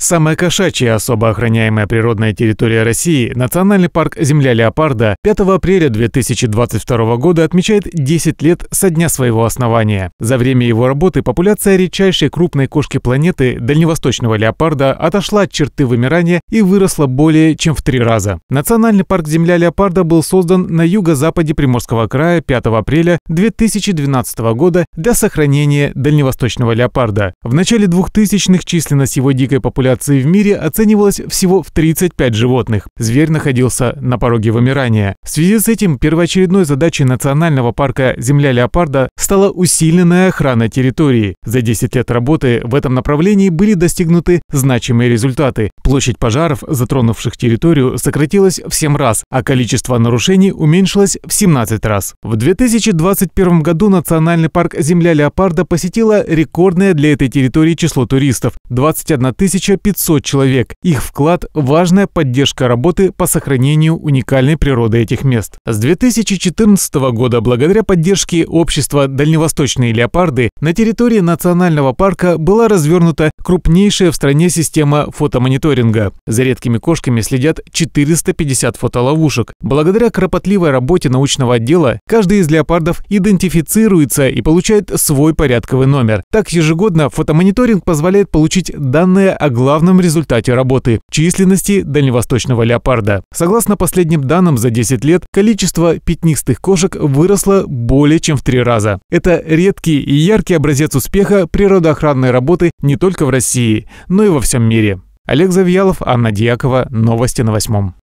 Самая кошачья особо охраняемая природная территория России, Национальный парк «Земля леопарда» 5 апреля 2022 года отмечает 10 лет со дня своего основания. За время его работы популяция редчайшей крупной кошки планеты, дальневосточного леопарда, отошла от черты вымирания и выросла более чем в три раза. Национальный парк «Земля леопарда» был создан на юго-западе Приморского края 5 апреля 2012 года для сохранения дальневосточного леопарда. В начале 2000-х численность его дикой популяции популяции в мире оценивалось всего в 35 животных. Зверь находился на пороге вымирания. В связи с этим первоочередной задачей национального парка «Земля леопарда» стала усиленная охрана территории. За 10 лет работы в этом направлении были достигнуты значимые результаты. Площадь пожаров, затронувших территорию, сократилась в 7 раз, а количество нарушений уменьшилось в 17 раз. В 2021 году национальный парк «Земля леопарда» посетила рекордное для этой территории число туристов – 21 тысяча 500 человек. Их вклад – важная поддержка работы по сохранению уникальной природы этих мест. С 2014 года благодаря поддержке общества «Дальневосточные леопарды» На территории национального парка была развернута крупнейшая в стране система фотомониторинга. За редкими кошками следят 450 фотоловушек. Благодаря кропотливой работе научного отдела, каждый из леопардов идентифицируется и получает свой порядковый номер. Так ежегодно фотомониторинг позволяет получить данные о главном результате работы – численности дальневосточного леопарда. Согласно последним данным, за 10 лет количество пятнистых кошек выросло более чем в три раза. Это редкие и яркие яркий образец успеха природоохранной работы не только в России, но и во всем мире. Олег Завьялов, Анна Дьякова. Новости на восьмом.